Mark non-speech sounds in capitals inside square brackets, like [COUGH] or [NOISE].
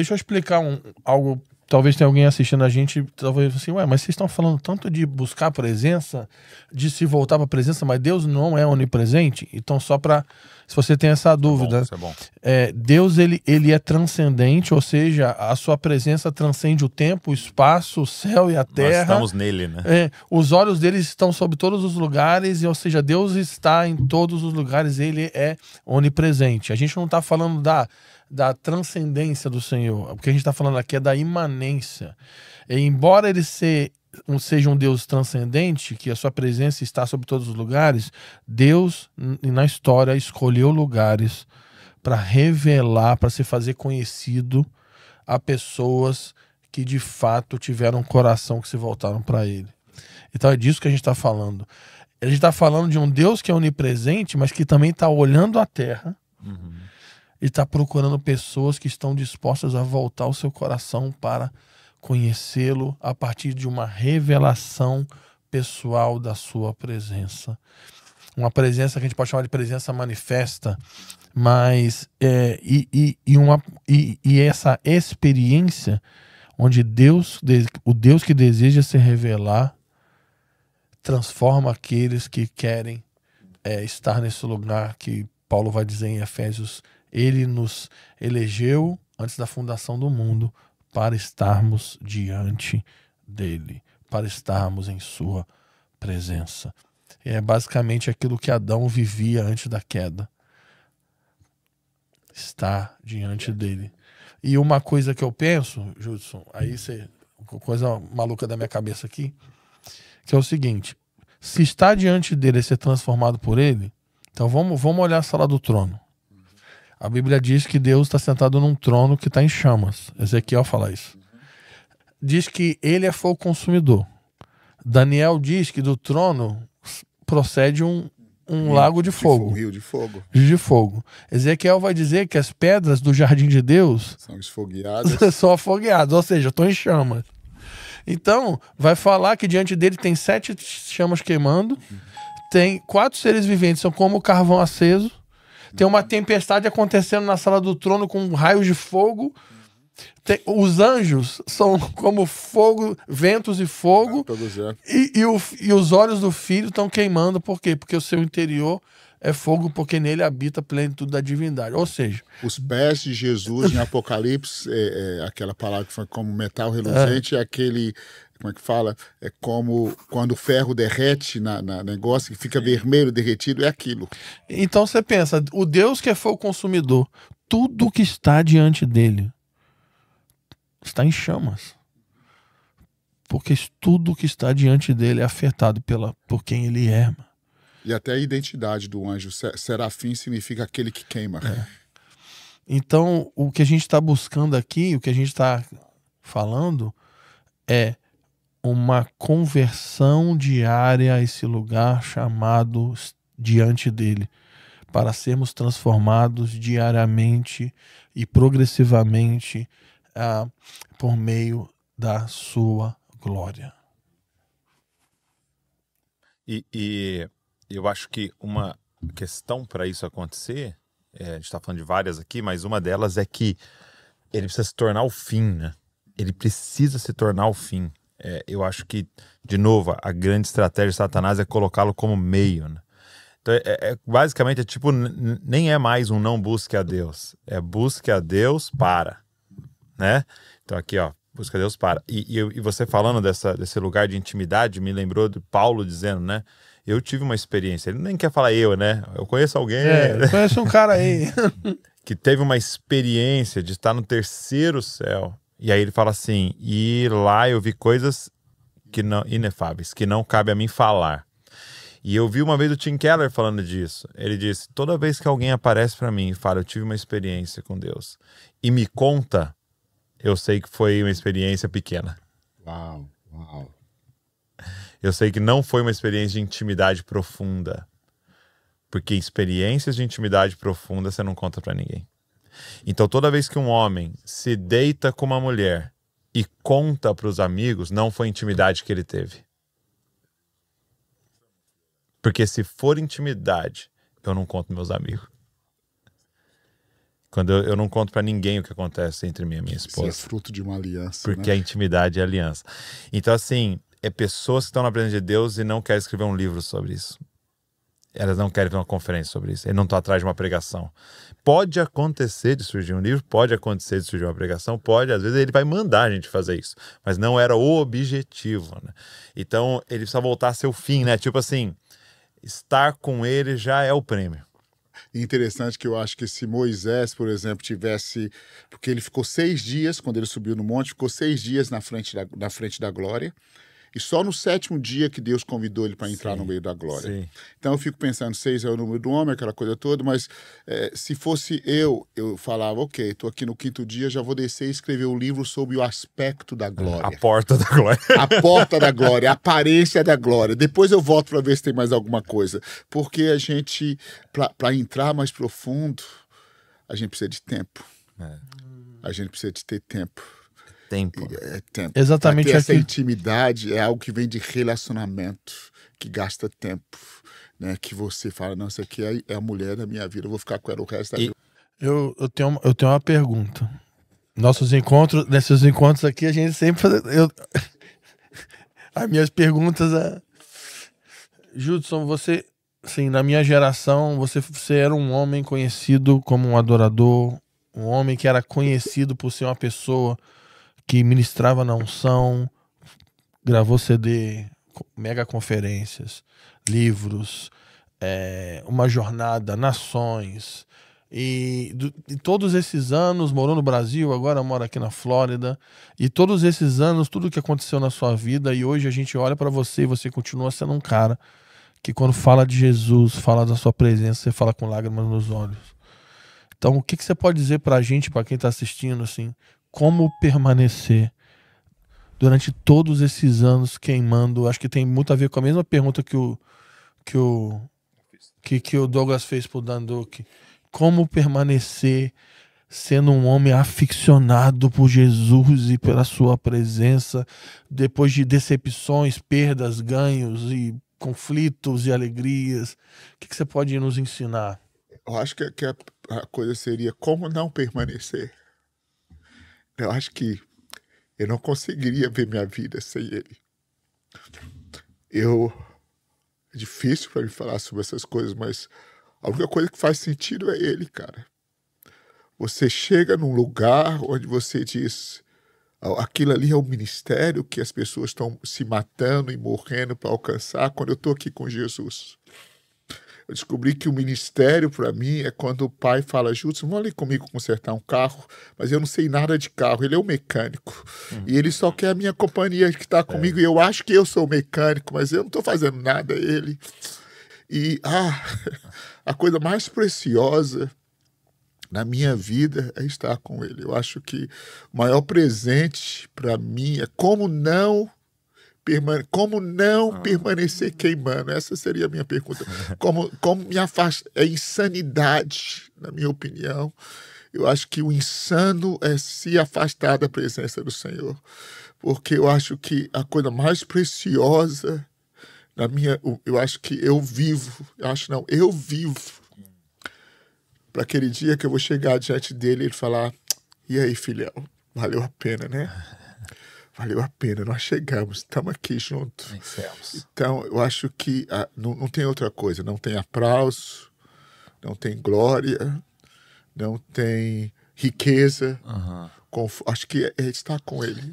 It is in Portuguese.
deixa eu explicar um, algo. Talvez tenha alguém assistindo a gente, talvez assim, ué, mas vocês estão falando tanto de buscar a presença, de se voltar para a presença, mas Deus não é onipresente? Então, só para. Se você tem essa dúvida. Isso é bom, isso é bom. É, Deus, ele, ele é transcendente, ou seja, a sua presença transcende o tempo, o espaço, o céu e a terra. Nós estamos nele, né? É, os olhos dele estão sobre todos os lugares, e, ou seja, Deus está em todos os lugares, ele é onipresente. A gente não está falando da da transcendência do Senhor. O que a gente está falando aqui é da imanência. E embora ele ser, um, seja um Deus transcendente, que a sua presença está sobre todos os lugares, Deus, na história, escolheu lugares para revelar, para se fazer conhecido a pessoas que de fato tiveram um coração que se voltaram para ele. Então é disso que a gente está falando. A gente está falando de um Deus que é onipresente, mas que também está olhando a terra. Uhum ele está procurando pessoas que estão dispostas a voltar o seu coração para conhecê-lo a partir de uma revelação pessoal da sua presença. Uma presença que a gente pode chamar de presença manifesta, mas é, e, e, e, uma, e, e essa experiência onde Deus, o Deus que deseja se revelar, transforma aqueles que querem é, estar nesse lugar que Paulo vai dizer em Efésios ele nos elegeu antes da fundação do mundo para estarmos diante dele, para estarmos em sua presença. É basicamente aquilo que Adão vivia antes da queda. Estar diante dele. E uma coisa que eu penso, Judson, aí você. Coisa maluca da minha cabeça aqui, que é o seguinte: se estar diante dele e ser transformado por ele, então vamos, vamos olhar a sala do trono. A Bíblia diz que Deus está sentado num trono que está em chamas. Ezequiel fala isso. Diz que ele é fogo consumidor. Daniel diz que do trono procede um, um rio, lago de fogo. Um rio de fogo. De fogo. Ezequiel vai dizer que as pedras do jardim de Deus são esfogueadas. [LAUGHS] são afogueadas, ou seja, estão em chamas. Então, vai falar que diante dele tem sete chamas queimando, tem quatro seres viventes, são como o carvão aceso, tem uma tempestade acontecendo na sala do trono com raios de fogo. Tem, os anjos são como fogo, ventos e fogo. Ah, é, e, e, o, e os olhos do filho estão queimando, por quê? Porque o seu interior é fogo, porque nele habita plenitude da divindade. Ou seja, os pés de Jesus em Apocalipse, é, é, aquela palavra que foi como metal reluzente, é, aquele como é que fala? É como quando o ferro derrete na, na negócio, que fica vermelho, derretido, é aquilo. Então você pensa, o Deus que é foi o consumidor, tudo que está diante dele está em chamas. Porque tudo que está diante dele é afetado pela, por quem ele é. E até a identidade do anjo. Serafim significa aquele que queima. É. Então, o que a gente está buscando aqui, o que a gente está falando, é uma conversão diária a esse lugar chamado diante dele, para sermos transformados diariamente e progressivamente ah, por meio da sua glória. E, e eu acho que uma questão para isso acontecer, é, a gente está falando de várias aqui, mas uma delas é que ele precisa se tornar o fim, né? Ele precisa se tornar o fim. É, eu acho que, de novo, a grande estratégia de Satanás é colocá-lo como meio. Né? Então, é, é, é basicamente, é tipo, nem é mais um não busque a Deus. É busque a Deus para. Né? Então, aqui, ó, busque a Deus para. E, e, e você falando dessa, desse lugar de intimidade, me lembrou de Paulo dizendo, né? Eu tive uma experiência. Ele nem quer falar eu, né? Eu conheço alguém. É, né? conheço um cara aí. [LAUGHS] que teve uma experiência de estar no terceiro céu e aí ele fala assim: e lá eu vi coisas que não inefáveis, que não cabe a mim falar. E eu vi uma vez o Tim Keller falando disso. Ele disse: toda vez que alguém aparece para mim e fala, eu tive uma experiência com Deus, e me conta, eu sei que foi uma experiência pequena. Uau, uau. Eu sei que não foi uma experiência de intimidade profunda. Porque experiências de intimidade profunda você não conta para ninguém. Então, toda vez que um homem se deita com uma mulher e conta para os amigos, não foi intimidade que ele teve. Porque se for intimidade, eu não conto meus amigos. Quando eu, eu não conto para ninguém o que acontece entre mim e minha esposa. Isso é fruto de uma aliança. Porque né? a intimidade é aliança. Então, assim, é pessoas que estão na presença de Deus e não querem escrever um livro sobre isso elas não querem ver uma conferência sobre isso. Ele não está atrás de uma pregação. Pode acontecer de surgir um livro, pode acontecer de surgir uma pregação, pode. Às vezes ele vai mandar a gente fazer isso, mas não era o objetivo. Né? Então ele precisa voltar a seu fim, né? Tipo assim, estar com ele já é o prêmio interessante que eu acho que se Moisés, por exemplo, tivesse. Porque ele ficou seis dias, quando ele subiu no monte, ficou seis dias na frente da, na frente da glória. E só no sétimo dia que Deus convidou ele para entrar sim, no meio da glória. Sim. Então eu fico pensando, seis é o número do homem, aquela coisa toda, mas é, se fosse eu, eu falava, ok, estou aqui no quinto dia, já vou descer e escrever o um livro sobre o aspecto da glória. A porta da glória. A porta da glória, a aparência da glória. Depois eu volto para ver se tem mais alguma coisa. Porque a gente, para entrar mais profundo, a gente precisa de tempo. É. A gente precisa de ter tempo tempo. É, é tempo. Exatamente. essa assim. intimidade é algo que vem de relacionamento, que gasta tempo. Né, que você fala, não, essa aqui é, é a mulher da minha vida, eu vou ficar com ela o resto da vida. Eu, eu, tenho, eu tenho uma pergunta. Nossos encontros, nesses encontros aqui, a gente sempre. Eu, [LAUGHS] as minhas perguntas. A... É, Judson, você. sim na minha geração, você, você era um homem conhecido como um adorador, um homem que era conhecido por ser uma pessoa que ministrava na unção, gravou CD, mega conferências, livros, é, uma jornada, nações. E, todos esses anos morou no Brasil, agora mora aqui na Flórida. E todos esses anos, tudo que aconteceu na sua vida, e hoje a gente olha para você e você continua sendo um cara que, quando fala de Jesus, fala da sua presença, você fala com lágrimas nos olhos. Então, o que, que você pode dizer para a gente, para quem está assistindo, assim, como permanecer durante todos esses anos queimando. Acho que tem muito a ver com a mesma pergunta que o que o que, que o Douglas fez pro Danduque. Como permanecer sendo um homem aficionado por Jesus e pela sua presença depois de decepções, perdas, ganhos e conflitos e alegrias? O que, que você pode nos ensinar? Eu acho que, que a coisa seria como não permanecer. Eu acho que eu não conseguiria ver minha vida sem ele. Eu. É difícil para mim falar sobre essas coisas, mas a única coisa que faz sentido é ele, cara. Você chega num lugar onde você diz: ah, aquilo ali é o ministério que as pessoas estão se matando e morrendo para alcançar quando eu estou aqui com Jesus. Eu descobri que o ministério, para mim, é quando o pai fala, Júlio, vão ali comigo consertar um carro, mas eu não sei nada de carro, ele é o um mecânico. Uhum. E ele só quer a minha companhia que está é. comigo, é. e eu acho que eu sou o mecânico, mas eu não estou fazendo nada, ele. E, ah, [LAUGHS] a coisa mais preciosa na minha vida é estar com ele. Eu acho que o maior presente para mim é como não permane como não ah. permanecer queimando? Essa seria a minha pergunta. Como, como me afastar? É insanidade, na minha opinião. Eu acho que o insano é se afastar da presença do Senhor, porque eu acho que a coisa mais preciosa na minha, eu acho que eu vivo, eu acho não, eu vivo para aquele dia que eu vou chegar diante dele e falar: "E aí, filhão, valeu a pena, né?" valeu a pena, nós chegamos, estamos aqui juntos. Então, eu acho que a, ah, não, não tem outra coisa, não tem aplauso, não tem glória, não tem riqueza. Uhum. Acho que é, é está com ele.